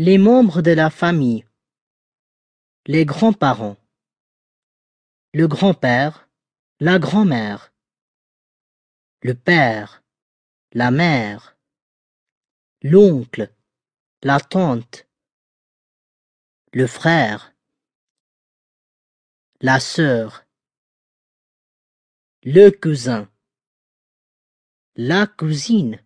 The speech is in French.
les membres de la famille, les grands-parents, le grand-père, la grand-mère, le père, la mère, l'oncle, la tante, le frère, la sœur, le cousin, la cousine.